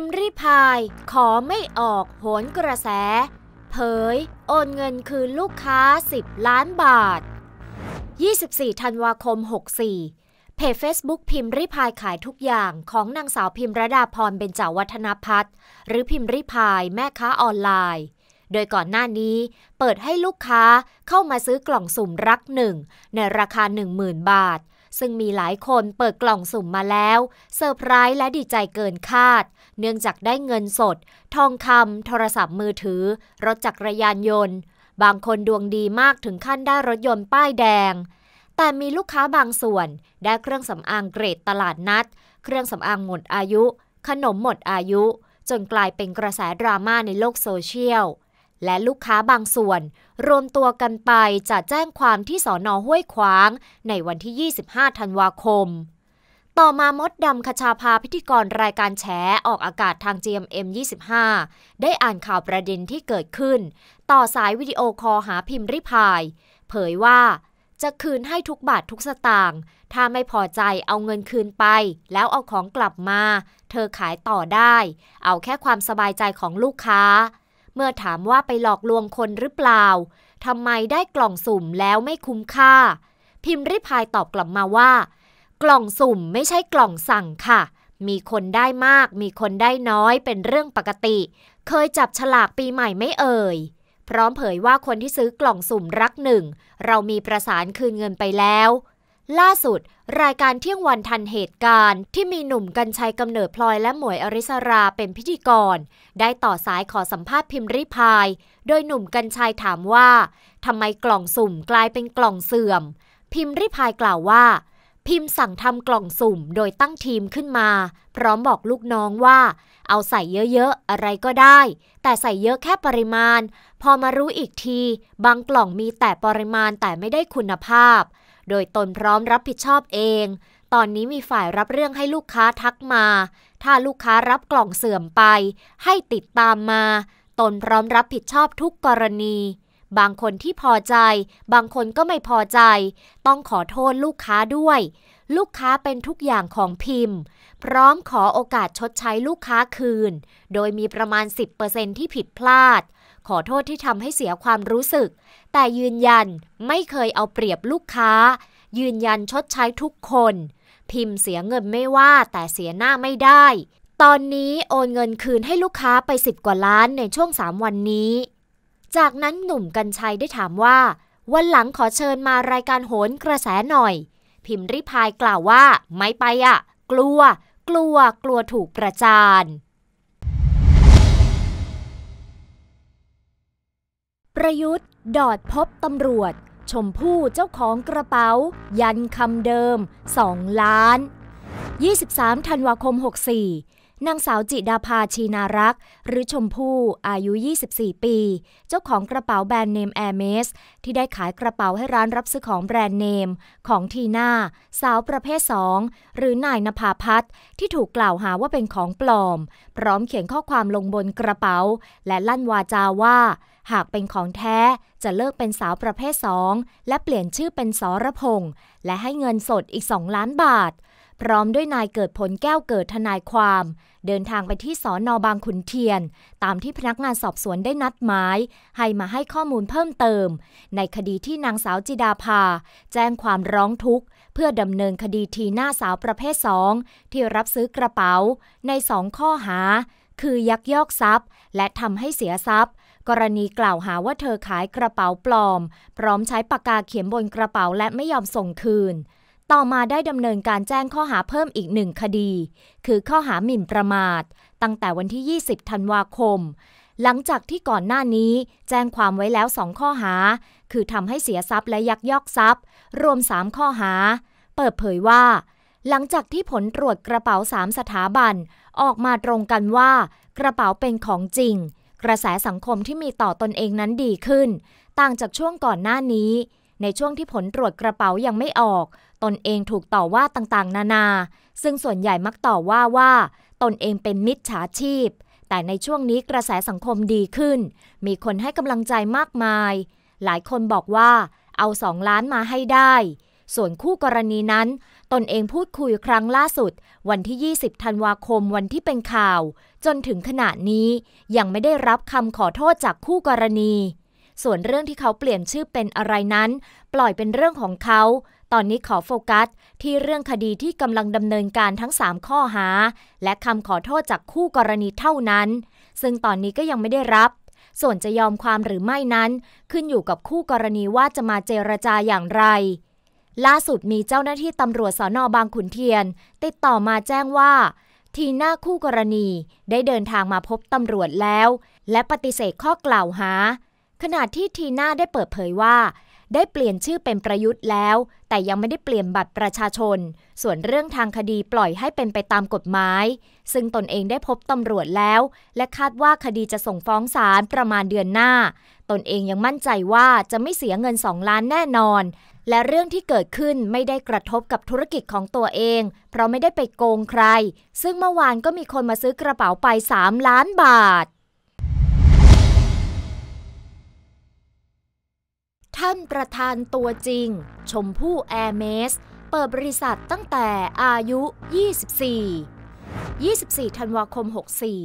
พิมพ์ริพายขอไม่ออกโหนกระแส เผย โอนเงินคืนลูกค้า 10 ล้านบาท 24 ธันวาคม 64 เพจเฟซบุ๊กพิมพ์ริพายขายทุกอย่าง ของนางสาวพิมพ์ระดาพร เบญจวัฒนพัฒน์หรือพิมพ์ริพายแม่ค้าออนไลน์ โดยก่อนหน้านี้ เปิดให้ลูกค้าเข้ามาซื้อกล่องสุ่มรักหนึ่ง ในราคา 10,000 บาทซึ่งมีหลายคนเปิดกล่องสุ่มมาแล้วเซอร์ไพรส์และดีใจเกินคาด เนื่องจากได้เงินสด ทองคำโทรศัพท์มือถือรถจักรยานยนต์ บางคนดวงดีมากถึงขั้นได้รถยนต์ป้ายแดง แต่มีลูกค้าบางส่วน ได้เครื่องสำอางเกรดตลาดนัด เครื่องสำอางหมดอายุ ขนมหมดอายุ จนกลายเป็นกระแสดราม่าในโลกโซเชียลและลูกค้าบางส่วน รวมตัวกันไป จะแจ้งความที่สอนอห้วยขวางในวันที่ 25ธันวาคม ต่อมามดดำคชาพาพิธีกรรายการแฉออกอากาศทาง GMM 25 ได้อ่านข่าวประเด็นที่เกิดขึ้น ต่อสายวิดีโอคอหาพิมพ์ริพายเผยว่า จะคืนให้ทุกบาททุกสตางค์ถ้าไม่พอใจเอาเงินคืนไป แล้วเอาของกลับมา เธอขายต่อได้ เอาแค่ความสบายใจของลูกค้าเมื่อถามว่าไปหลอกลวงคนหรือเปล่าทำไมได้กล่องสุ่มแล้วไม่คุ้มค่า พิมพ์ริพายตอบกลับมาว่า กล่องสุ่มไม่ใช่กล่องสั่งค่ะ มีคนได้มาก มีคนได้น้อยเป็นเรื่องปกติ เคยจับฉลากปีใหม่ไม่เอ่ย พร้อมเผยว่าคนที่ซื้อกล่องสุ่มรักหนึ่ง เรามีประสานคืนเงินไปแล้วล่าสุด รายการเที่ยงวันทันเหตุการณ์ที่มีหนุ่มกัญชัยกำเนิดพลอยและหมวยอริสราเป็นพิธีกร ได้ต่อสายขอสัมภาษณ์พิมพ์ริพายโดยหนุ่มกัญชัยถามว่าทำไมกล่องสุ่มกลายเป็นกล่องเสื่อม พิมพ์ริพายกล่าวว่า พิมพ์สั่งทำกล่องสุ่มโดยตั้งทีมขึ้นมา พร้อมบอกลูกน้องว่า เอาใส่เยอะๆอะไรก็ได้ แต่ใส่เยอะแค่ปริมาณ พอมารู้อีกที บางกล่องมีแต่ปริมาณแต่ไม่ได้คุณภาพโดยตนพร้อมรับผิดชอบเอง ตอนนี้มีฝ่ายรับเรื่องให้ลูกค้าทักมา ถ้าลูกค้ารับกล่องเสื่อมไป ให้ติดตามมา ตนพร้อมรับผิดชอบทุกกรณี บางคนที่พอใจ บางคนก็ไม่พอใจ ต้องขอโทษลูกค้าด้วย ลูกค้าเป็นทุกอย่างของพิมพ์ พร้อมขอโอกาสชดใช้ลูกค้าคืน โดยมีประมาณ 10%ที่ผิดพลาด ขอโทษที่ทำให้เสียความรู้สึกแต่ยืนยันไม่เคยเอาเปรียบลูกค้า ยืนยันชดใช้ทุกคน พิมพ์เสียเงินไม่ว่าแต่เสียหน้าไม่ได้ ตอนนี้โอนเงินคืนให้ลูกค้าไป 10 กว่าล้านในช่วง 3 วันนี้ จากนั้นหนุ่มกัญชัยได้ถามว่า วันหลังขอเชิญมารายการโหนกระแสหน่อย พิมพ์ริพายกล่าวว่า ไม่ไปอะกลัวกลัวกลัวถูกประจานประยุทธ์ดอดพบตำรวจ ชมพู่เจ้าของกระเป๋า ยันคำเดิม 2 ล้าน 23 ธันวาคม 64 นางสาวจิดาภาชีนารักหรือชมพู่อายุ 24 ปี เจ้าของกระเป๋าแบรนด์เนมแอร์เมส ที่ได้ขายกระเป๋าให้ร้านรับซื้อของแบรนด์เนม ของทีน่า สาวประเภท 2 หรือนายนภาพัฒน์ที่ถูกกล่าวหาว่าเป็นของปลอม พร้อมเขียนข้อความลงบนกระเป๋า และลั่นวาจาว่าหากเป็นของแท้จะเลิกเป็นสาวประเภทสองและเปลี่ยนชื่อเป็นสรพงษ์และให้เงินสดอีก 2 ล้านบาท พร้อมด้วยนายเกิดผลแก้วเกิดทนายความ เดินทางไปที่สอนอบางขุนเทียน ตามที่พนักงานสอบสวนได้นัดหมาย ให้มาให้ข้อมูลเพิ่มเติม ในคดีที่นางสาวจิดาภา แจ้งความร้องทุกข์ เพื่อดำเนินคดีทีหน้าสาวประเภทสองที่รับซื้อกระเป๋า ในสองข้อหา คือยักยอกทรัพย์ และทำให้เสียทรัพย์กรณีกล่าวหาว่าเธอขายกระเป๋าปลอม พร้อมใช้ปากกาเขียนบนกระเป๋าและไม่ยอมส่งคืน ต่อมาได้ดำเนินการแจ้งข้อหาเพิ่มอีกหนึ่งคดี คือข้อหาหมิ่นประมาท ตั้งแต่วันที่ 20 ธันวาคม หลังจากที่ก่อนหน้านี้ แจ้งความไว้แล้วสองข้อหา คือทำให้เสียทรัพย์และยักยอกทรัพย์ รวม 3 ข้อหา เปิดเผยว่า หลังจากที่ผลตรวจกระเป๋าสามสถาบันออกมาตรงกันว่า กระเป๋าเป็นของจริงกระแสสังคมที่มีต่อตนเองนั้นดีขึ้น ต่างจากช่วงก่อนหน้านี้ ในช่วงที่ผลตรวจกระเป๋ายังไม่ออก ตนเองถูกต่อว่าต่างๆ นานา ซึ่งส่วนใหญ่มักต่อว่าว่า ตนเองเป็นมิจฉาชีพ แต่ในช่วงนี้กระแสสังคมดีขึ้น มีคนให้กำลังใจมากมาย หลายคนบอกว่า เอาสองล้านมาให้ได้ ส่วนคู่กรณีนั้นตนเองพูดคุยครั้งล่าสุด วันที่ 20ธันวาคมวันที่เป็นข่าว จนถึงขณะนี้ ยังไม่ได้รับคำขอโทษจากคู่กรณี ส่วนเรื่องที่เขาเปลี่ยนชื่อเป็นอะไรนั้น ปล่อยเป็นเรื่องของเขา ตอนนี้ขอโฟกัส ที่เรื่องคดีที่กำลังดำเนินการทั้ง 3 ข้อหา และคำขอโทษจากคู่กรณีเท่านั้น ซึ่งตอนนี้ก็ยังไม่ได้รับ ส่วนจะยอมความหรือไม่นั้น ขึ้นอยู่กับคู่กรณีว่าจะมาเจรจาอย่างไรล่าสุดมีเจ้าหน้าที่ตำรวจสอนอบางขุนเทียน ติดต่อมาแจ้งว่า ทีน่าคู่กรณีได้เดินทางมาพบตำรวจแล้ว และปฏิเสธข้อกล่าวหาขณะที่ทีน่าได้เปิดเผยว่า ได้เปลี่ยนชื่อเป็นประยุทธ์แล้ว แต่ยังไม่ได้เปลี่ยนบัตรประชาชน ส่วนเรื่องทางคดีปล่อยให้เป็นไปตามกฎหมาย ซึ่งตนเองได้พบตำรวจแล้ว และคาดว่าคดีจะส่งฟ้องศาลประมาณเดือนหน้า ตนเองยังมั่นใจว่าจะไม่เสียเงินสองล้านแน่นอนและเรื่องที่เกิดขึ้นไม่ได้กระทบกับธุรกิจของตัวเอง เพราะไม่ได้ไปโกงใคร ซึ่งเมื่อวานก็มีคนมาซื้อกระเป๋าไป 3 ล้านบาท ท่านประธานตัวจริง ชมพู่แอร์เมส เปิดบริษัทตั้งแต่อายุ 24 24 ธันวาคม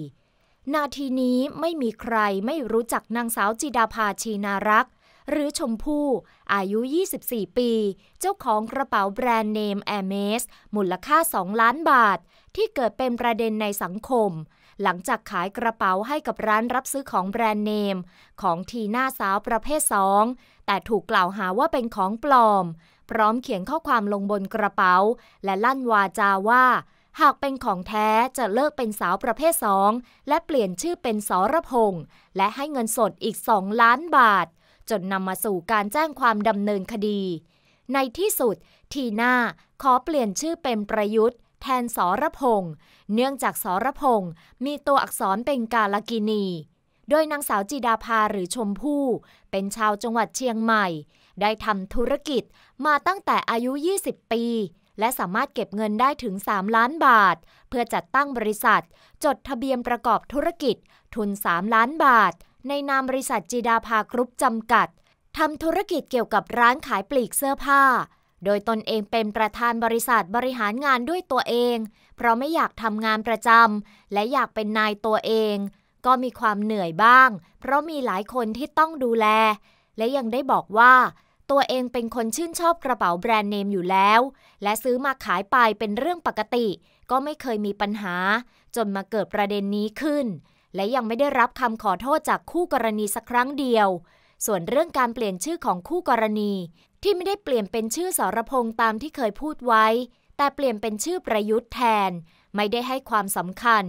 64 นาทีนี้ไม่มีใครไม่รู้จักนางสาวจิดาภาชีนารักษหรือชมพู่อายุ 24 ปี เจ้าของกระเป๋าแบรนด์เนมแอ์เมส มูลค่า 2 ล้านบาท ที่เกิดเป็นประเด็นในสังคม หลังจากขายกระเป๋าให้กับร้านรับซื้อของแบรนด์เนมของทีหน้าสาวประเภท 2 แต่ถูกกล่าวหาว่าเป็นของปลอม พร้อมเขียนข้อความลงบนกระเป๋า และลั่นวาจาว่า หากเป็นของแท้จะเลิกเป็นสาวประเภท 2 และเปลี่ยนชื่อเป็นสรพงษ์และให้เงินสดอีก2ล้านบาทจนนำมาสู่การแจ้งความดำเนินคดี ในที่สุด ทีน่าขอเปลี่ยนชื่อเป็นประยุทธ์แทนสรพงษ์เนื่องจากสรพงษ์มีตัวอักษรเป็นกาลกินีโดยนางสาวจีดาภาหรือชมพู่เป็นชาวจังหวัดเชียงใหม่ ได้ทำธุรกิจมาตั้งแต่อายุ 20 ปี และสามารถเก็บเงินได้ถึง 3 ล้านบาท เพื่อจัดตั้งบริษัท จดทะเบียนประกอบธุรกิจทุน 3 ล้านบาทในนามบริษัทจีดาภากรุ๊ปจำกัดทำธุรกิจเกี่ยวกับร้านขายปลีกเสื้อผ้า โดยตนเองเป็นประธานบริษัทบริหารงานด้วยตัวเอง เพราะไม่อยากทำงานประจำและอยากเป็นนายตัวเอง ก็มีความเหนื่อยบ้าง เพราะมีหลายคนที่ต้องดูแล และยังได้บอกว่า ตัวเองเป็นคนชื่นชอบกระเป๋าแบรนด์เนมอยู่แล้ว และซื้อมาขายไปเป็นเรื่องปกติ ก็ไม่เคยมีปัญหา จนมาเกิดประเด็นนี้ขึ้นและยังไม่ได้รับคำขอโทษจากคู่กรณีสักครั้งเดียว ส่วนเรื่องการเปลี่ยนชื่อของคู่กรณี ที่ไม่ได้เปลี่ยนเป็นชื่อสรพงษ์ตามที่เคยพูดไว้ แต่เปลี่ยนเป็นชื่อประยุทธ์แทน ไม่ได้ให้ความสำคัญ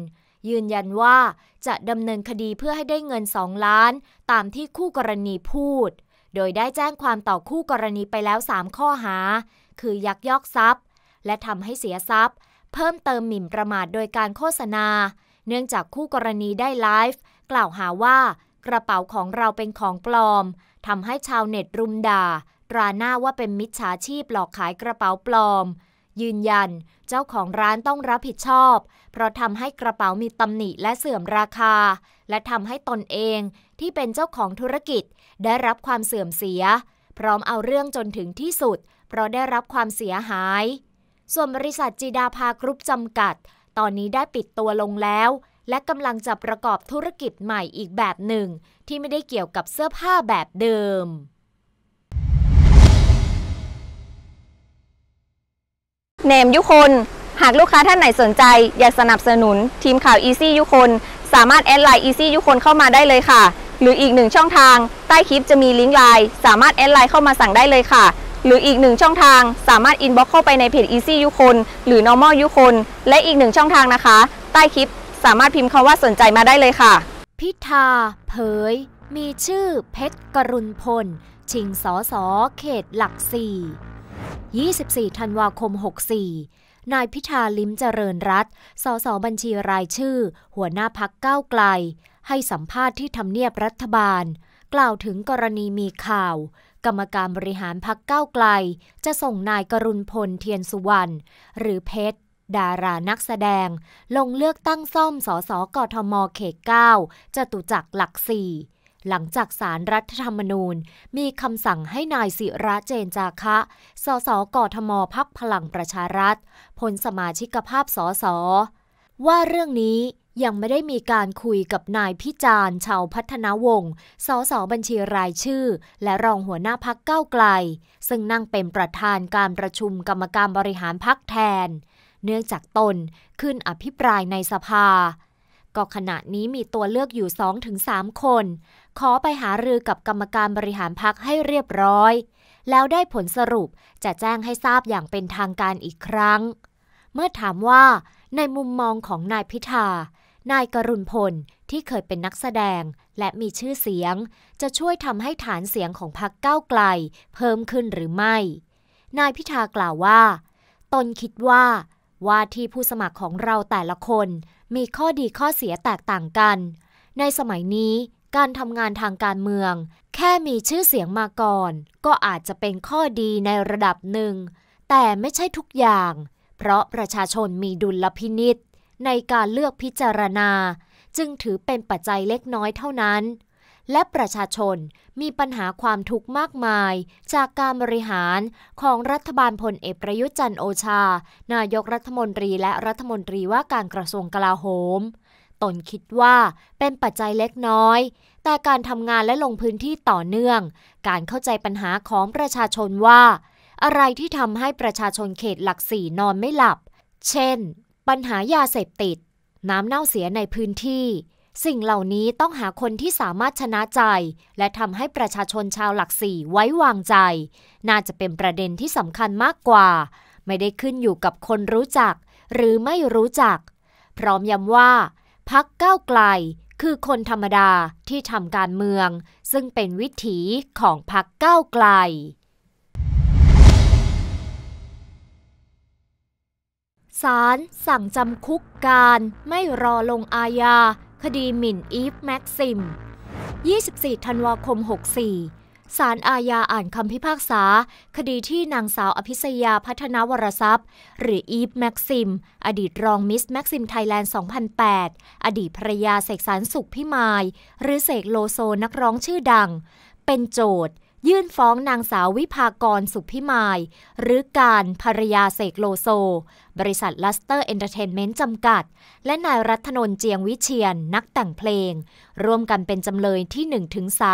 ยืนยันว่าจะดำเนินคดีเพื่อให้ได้เงินสองล้าน ตามที่คู่กรณีพูด โดยได้แจ้งความต่อคู่กรณีไปแล้ว 3 ข้อหา คือยักยอกทรัพย์ และทำให้เสียทรัพย์ เพิ่มเติมหมิ่นประมาทโดยการโฆษณาเนื่องจากคู่กรณีได้ไลฟ์กล่าวหาว่า กระเป๋าของเราเป็นของปลอมทำให้ชาวเน็ตรุมด่าตราหน้าว่าเป็นมิจฉาชีพหลอกขายกระเป๋าปลอม ยืนยันเจ้าของร้านต้องรับผิดชอบ เพราะทำให้กระเป๋ามีตำหนิและเสื่อมราคา และทำให้ตนเองที่เป็นเจ้าของธุรกิจได้รับความเสื่อมเสีย พร้อมเอาเรื่องจนถึงที่สุด เพราะได้รับความเสียหาย ส่วนบริษัทจีดาพากรุ๊ปจำกัดตอนนี้ได้ปิดตัวลงแล้ว และกำลังจะประกอบธุรกิจใหม่อีกแบบหนึ่งที่ไม่ได้เกี่ยวกับเสื้อผ้าแบบเดิมเนมยุคน หากลูกค้าท่านไหนสนใจ อยากสนับสนุนทีมข่าว e ซี่ยุคนสามารถแอดไลน์ e ซี่ยุคนเข้ามาได้เลยค่ะ หรืออีกหนึ่งช่องทาง ใต้คลิปจะมีลิงก์ไลน์สามารถแอดไลน์เข้ามาสั่งได้เลยค่ะหรืออีกหนึ่งช่องทางสามารถอินบ็อกเข้าไปในเพจ Easy ยุคนหรือ Normal ยุคนและอีกหนึ่งช่องทางนะคะ ใต้คลิปสามารถพิมพ์คาว่าสนใจมาได้เลยค่ะ พิธา เผย มีชื่อเพชรกรุณพล ชิงสอสอเขตหลักสี่24 ธันวาคม 64 นายพิธาลิ้มเจริญรัตสอสอบัญชีรายชื่อ หัวหน้าพักก้าวไกล ให้สัมภาษณ์ที่ทำเนียบรัฐบาล กล่าวถึงกรณีมีข่าวกรรมการบริหารพักเก้าไกล จะส่งนายกรุณพลเทียนสุวรรณหรือเพชร ดารานักแสดง ลงเลือกตั้งซ่อมสสกทมเขต9จตุจักรหลักสี่ หลังจากสารรัฐธรรมนูญมีคำสั่งให้นายศิระเจนจาคะสสกทมพักพลังประชารัฐพ้นสมาชิกภาพสสว่าเรื่องนี้ยังไม่ได้มีการคุยกับนายพิจารณ์ชาวพัฒนาวงศ์สสบัญชีรายชื่อ และรองหัวหน้าพักเก้าไกล ซึ่งนั่งเป็นประธานการประชุมกรรมการบริหารพักแทน เนื่องจากตนขึ้นอภิปรายในสภา ก็ขณะนี้มีตัวเลือกอยู่2-3คน ขอไปหารือกับกรรมการบริหารพักให้เรียบร้อย แล้วได้ผลสรุปจะแจ้งให้ทราบอย่างเป็นทางการอีกครั้ง เมื่อถามว่า ในมุมมองของนายพิธานายกรุณพลที่เคยเป็นนักแสดงและมีชื่อเสียง จะช่วยทำให้ฐานเสียงของพรรคก้าวไกลเพิ่มขึ้นหรือไม่ นายพิธากล่าวว่า ตนคิดว่า ว่าที่ผู้สมัครของเราแต่ละคนมีข้อดีข้อเสียแตกต่างกัน ในสมัยนี้การทำงานทางการเมือง แค่มีชื่อเสียงมาก่อน ก็อาจจะเป็นข้อดีในระดับหนึ่ง แต่ไม่ใช่ทุกอย่าง เพราะประชาชนมีดุลพินิษในการเลือกพิจารณา จึงถือเป็นปัจจัยเล็กน้อยเท่านั้น และประชาชนมีปัญหาความทุกข์มากมาย จากการบริหารของรัฐบาลพลเอกประยุทธ์จันโอชา นายกรัฐมนตรีและรัฐมนตรีว่าการกระทรวงกลาโหม ตนคิดว่า เป็นปัจจัยเล็กน้อย แต่การทำงานและลงพื้นที่ต่อเนื่อง การเข้าใจปัญหาของประชาชนว่า อะไรที่ทำให้ประชาชนเขตหลักสี่นอนไม่หลับ เช่นปัญหายาเสพติด น้ำเน่าเสียในพื้นที่ สิ่งเหล่านี้ต้องหาคนที่สามารถชนะใจ และทำให้ประชาชนชาวหลักสี่ไว้วางใจ น่าจะเป็นประเด็นที่สำคัญมากกว่า ไม่ได้ขึ้นอยู่กับคนรู้จัก หรือไม่รู้จัก พร้อมย้ำว่าพักก้าวไกล คือคนธรรมดาที่ทำการเมือง ซึ่งเป็นวิถีของพักก้าวไกลศาลสั่งจำคุกการไม่รอลงอาญา คดีหมิ่นอีฟแม็กซิม 24 ธันวาคม 64สารอาญาอ่านคำพิพากษา คดีที่นางสาวอภิษยาพัฒนาวรทรัพย์หรืออีฟแม็กซิม อดีตรองมิสแม็กซิมไทยแลนด์2008 อดีตภรรยาเสกสรรสุขพิมาย หรือเสกโลโซนักร้องชื่อดัง เป็นโจทย์ยื่นฟ้องนางสาววิภากรสุพิมาย หรือการภรยาเสกโลโซ บริษัทลัสเตอร์เอนเตอร์เทนเมนต์จำกัด และนายรัตนนเจียงวิเชียนนักแต่งเพลงร่วมกันเป็นจำเลยที่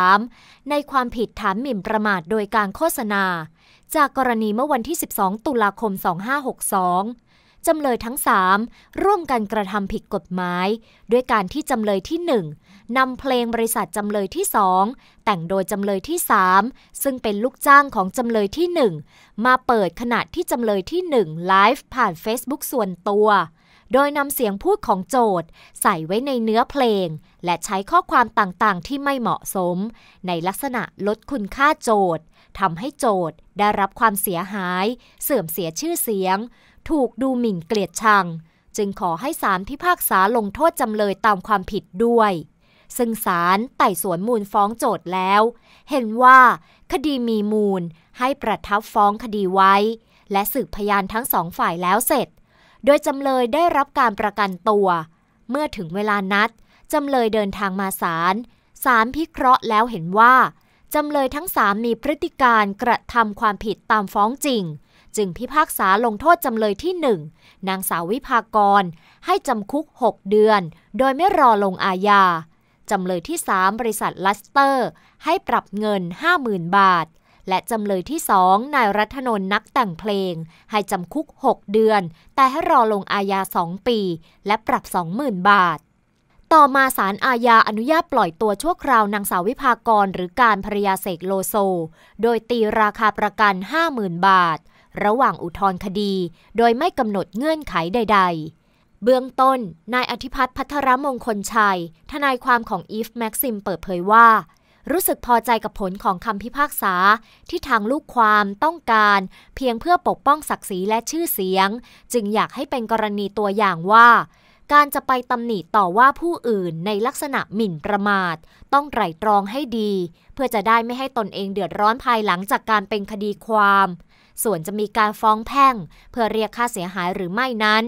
1-3 ในความผิดฐานหมิ่นประมาทโดยการโฆษณา จากกรณีเมื่อวันที่ 12 ตุลาคม 2562 จำเลยทั้ง 3 ร่วมกันกระทำผิดกฎหมาย ด้วยการที่จำเลยที่นำเพลงบริษัทจำเลยที่สองแต่งโดยจำเลยที่สามซึ่งเป็นลูกจ้างของจำเลยที่หนึ่งมาเปิดขณะที่จำเลยที่หนึ่งไลฟ์ผ่าน Facebook ส่วนตัว โดยนำเสียงพูดของโจทย์ ใส่ไว้ในเนื้อเพลง และใช้ข้อความต่างๆที่ไม่เหมาะสม ในลักษณะลดคุณค่าโจทย์ทำให้โจทย์ ได้รับความเสียหาย เสื่อมเสียชื่อเสียง ถูกดูหมิ่นเกลียดชัง จึงขอให้ศาลพิพากษาลงโทษจำเลยตามความผิดด้วยซึ่งศาลไต่สวนมูลฟ้องโจทแล้ว เห็นว่า คดีมีมูลให้ประทับฟ้องคดีไว้ และสืบพยานทั้งสองฝ่ายแล้วเสร็จ โดยจำเลยได้รับการประกันตัว เมื่อถึงเวลานัด จำเลยเดินทางมาศาลศาลพิเคราะห์แล้วเห็นว่า จำเลยทั้งสามมีพฤติการกระทำความผิดตามฟ้องจริง จึงพิพากษาลงโทษจำเลยที่หนึ่งนางสาววิภากรให้จำคุก 6 เดือน โดยไม่รอลงอาญาจำเลยที่ 3 บริษัทลัสเตอร์ ให้ปรับเงิน 50,000 บาท และจำเลยที่2นายรัฐนนท์นักแต่งเพลง ให้จำคุก 6 เดือน แต่ให้รอลงอาญา2 ปี และปรับ 20,000 บาท ต่อมาศาลอาญาอนุญาตปล่อยตัวชั่วคราวนางสาววิภากรหรือการภรยาเสกโลโซ โดยตีราคาประกัน 50,000 บาท ระหว่างอุทธรณคดี โดยไม่กำหนดเงื่อนไขใดๆเบื้องต้น นายอธิพัฒน์พัทรมงคลชัย ทนายความของอีฟแม็กซิมเปิดเผยว่า รู้สึกพอใจกับผลของคำพิพากษาที่ทางลูกความต้องการเพียงเพื่อปกป้องศักดิ์ศรีและชื่อเสียง จึงอยากให้เป็นกรณีตัวอย่างว่า การจะไปตำหนิต่อว่าผู้อื่นในลักษณะหมิ่นประมาท ต้องไตร่ตรองให้ดี เพื่อจะได้ไม่ให้ตนเองเดือดร้อนภายหลังจากการเป็นคดีความส่วนจะมีการฟ้องแพ่ง เพื่อเรียกค่าเสียหายหรือไม่นั้น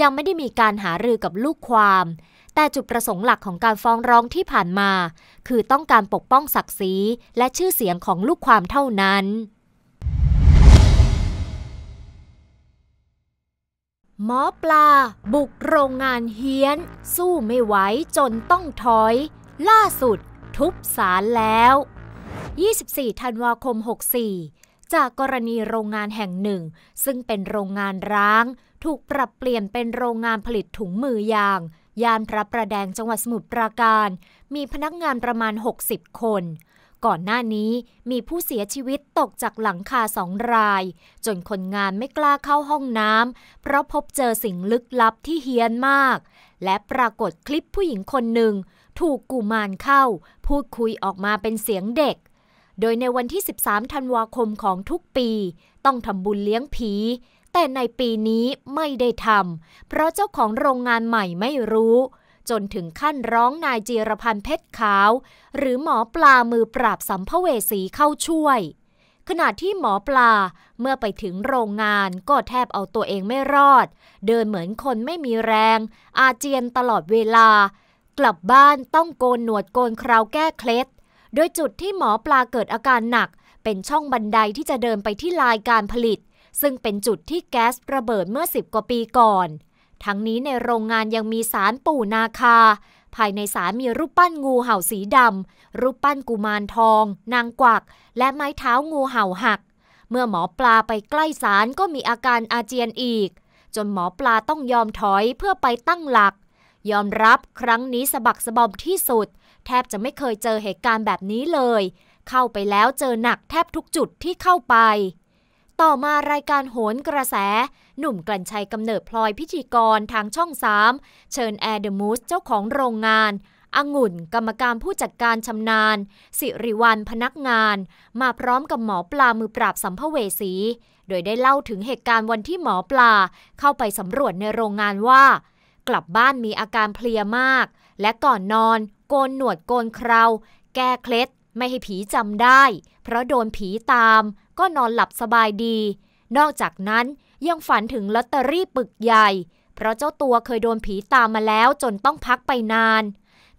ยังไม่ได้มีการหารือกับลูกความ แต่จุดประสงค์หลักของการฟ้องร้องที่ผ่านมา คือต้องการปกป้องศักดิ์ศรีและชื่อเสียงของลูกความเท่านั้น หมอปลา บุกโรงงานเฮี้ยนสู้ไม่ไหวจนต้องถอย ล่าสุดทุบสารแล้ว 24ธันวาคม 64จากกรณีโรงงานแห่งหนึ่ง ซึ่งเป็นโรงงานร้าง ถูกปรับเปลี่ยนเป็นโรงงานผลิตถุงมือยางย่านพระประแดงจังหวัดสมุทรปราการมีพนักงานประมาณ 60 คน ก่อนหน้านี้มีผู้เสียชีวิตตกจากหลังคาสองราย จนคนงานไม่กล้าเข้าห้องน้ำเพราะพบเจอสิ่งลึกลับที่เฮี้ยนมาก และปรากฏคลิปผู้หญิงคนหนึ่ง ถูกกุมารเข้า พูดคุยออกมาเป็นเสียงเด็กโดยในวันที่ 13 ธันวาคมของทุกปีต้องทำบุญเลี้ยงผี แต่ในปีนี้ไม่ได้ทำ เพราะเจ้าของโรงงานใหม่ไม่รู้ จนถึงขั้นร้องนายจีรพันธ์เพชรขาว หรือหมอปลามือปราบสัมภเวสีเข้าช่วย ขณะที่หมอปลาเมื่อไปถึงโรงงานก็แทบเอาตัวเองไม่รอด เดินเหมือนคนไม่มีแรง อาเจียนตลอดเวลา กลับบ้านต้องโกนหนวดโกนคราวแก้เคล็ดโดยจุดที่หมอปลาเกิดอาการหนัก เป็นช่องบันไดที่จะเดินไปที่ลายการผลิต ซึ่งเป็นจุดที่แก๊สระเบิดเมื่อ10กว่าปีก่อนทั้งนี้ในโรงงานยังมีสารปู่นาคา ภายในสารมีรูปปั้นงูเห่าสีดำรูปปั้นกุมารทอง นางกวัก และไม้เท้างูเห่าหัก เมื่อหมอปลาไปใกล้สารก็มีอาการอาเจียนอีก จนหมอปลาต้องยอมถอยเพื่อไปตั้งหลัก ยอมรับครั้งนี้สะบักสะบอมที่สุดแทบจะไม่เคยเจอเหตุการณ์แบบนี้เลย เข้าไปแล้วเจอหนักแทบทุกจุดที่เข้าไป ต่อมารายการโหนกระแส หนุ่มกลั่นชัยกำเนิดพลอยพิธีกรทางช่องสามเชิญแอร์เดอะมูสเจ้าของโรงงานองุ่นกรรมการผู้จัดการชำนาญ สิริวัลพนักงาน มาพร้อมกับหมอปลามือปราบสัมภเวสี โดยได้เล่าถึงเหตุการณ์วันที่หมอปลาเข้าไปสำรวจในโรงงานว่า กลับบ้านมีอาการเพลียมาก และก่อนนอนโกนหนวดโกนเคราแก้เคล็ดไม่ให้ผีจำได้ เพราะโดนผีตามก็นอนหลับสบายดี นอกจากนั้นยังฝันถึงลอตเตอรี่ปึกใหญ่ เพราะเจ้าตัวเคยโดนผีตามมาแล้วจนต้องพักไปนาน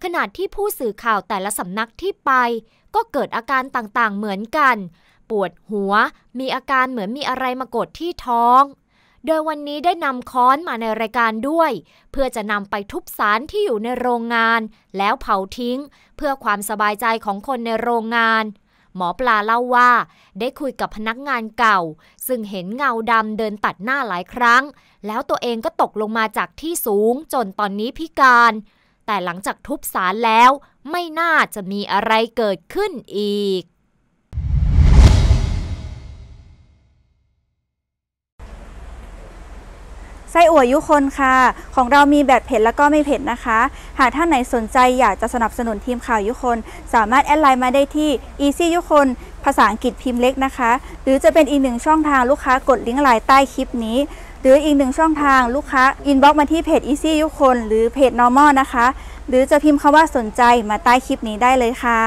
ขณะที่ผู้สื่อข่าวแต่ละสำนักที่ไป ก็เกิดอาการต่างๆเหมือนกัน ปวดหัวมีอาการเหมือนมีอะไรมากดที่ท้องโดยวันนี้ได้นำค้อนมาในรายการด้วย เพื่อจะนำไปทุบสารที่อยู่ในโรงงาน แล้วเผาทิ้งเพื่อความสบายใจของคนในโรงงาน หมอปลาเล่าว่า ได้คุยกับพนักงานเก่า ซึ่งเห็นเงาดำเดินตัดหน้าหลายครั้ง แล้วตัวเองก็ตกลงมาจากที่สูงจนตอนนี้พิการ แต่หลังจากทุบสารแล้ว ไม่น่าจะมีอะไรเกิดขึ้นอีกไส้อั่วยุคนค่ะ ของเรามีแบบเผ็ดแล้วก็ไม่เผ็ดนะคะ หากท่านไหนสนใจอยากจะสนับสนุนทีมข่าวยุคนสามารถแอดไลน์มาได้ที่ easy ยุคนภาษาอังกฤษพิมพ์เล็กนะคะ หรือจะเป็นอีกหนึ่งช่องทางลูกค้ากดลิงก์ไลน์ใต้คลิปนี้ หรืออีกหนึ่งช่องทางลูกค้าอินบ็อกมาที่เพจ easy ยุคนหรือเพจ normal นะคะ หรือจะพิมพ์คาว่าสนใจมาใต้คลิปนี้ได้เลยค่ะ